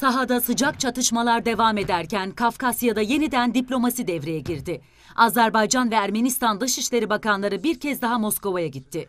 Sahada sıcak çatışmalar devam ederken Kafkasya'da yeniden diplomasi devreye girdi. Azerbaycan ve Ermenistan Dışişleri Bakanları bir kez daha Moskova'ya gitti.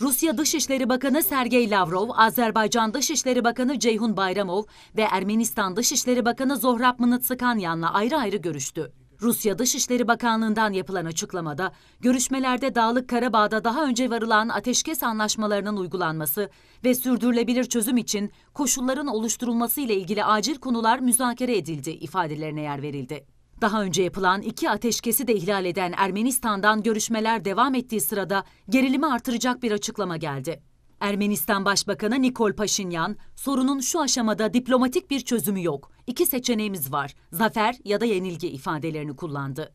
Rusya Dışişleri Bakanı Sergey Lavrov, Azerbaycan Dışişleri Bakanı Ceyhun Bayramov ve Ermenistan Dışişleri Bakanı Zohrab Mınıtsıkanyan'la ayrı ayrı görüştü. Rusya Dışişleri Bakanlığı'ndan yapılan açıklamada görüşmelerde Dağlık Karabağ'da daha önce varılan ateşkes anlaşmalarının uygulanması ve sürdürülebilir çözüm için koşulların oluşturulması ile ilgili acil konular müzakere edildi ifadelerine yer verildi. Daha önce yapılan iki ateşkesi de ihlal eden Ermenistan'dan görüşmeler devam ettiği sırada gerilimi artıracak bir açıklama geldi. Ermenistan Başbakanı Nikol Paşinyan, sorunun şu aşamada diplomatik bir çözümü yok. İki seçeneğimiz var, zafer ya da yenilgi ifadelerini kullandı.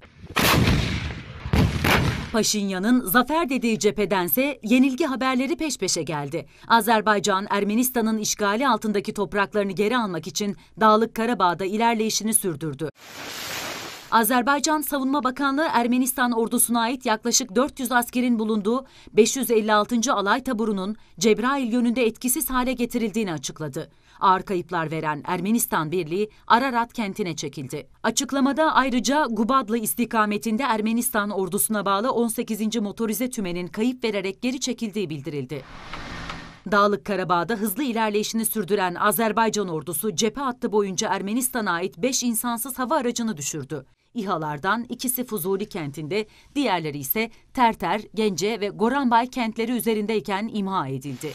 Paşinyan'ın zafer dediği cephedense yenilgi haberleri peş peşe geldi. Azerbaycan, Ermenistan'ın işgali altındaki topraklarını geri almak için Dağlık Karabağ'da ilerleyişini sürdürdü. Azerbaycan Savunma Bakanlığı Ermenistan ordusuna ait yaklaşık 400 askerin bulunduğu 556. Alay Taburu'nun Cebrail yönünde etkisiz hale getirildiğini açıkladı. Ağır kayıplar veren Ermenistan Birliği Ararat kentine çekildi. Açıklamada ayrıca Gubadlı istikametinde Ermenistan ordusuna bağlı 18. Motorize Tümen'in kayıp vererek geri çekildiği bildirildi. Dağlık Karabağ'da hızlı ilerleyişini sürdüren Azerbaycan ordusu cephe hattı boyunca Ermenistan'a ait 5 insansız hava aracını düşürdü. İHA'lardan ikisi Fuzuli kentinde, diğerleri ise Terter, Gence ve Goranbay kentleri üzerindeyken imha edildi.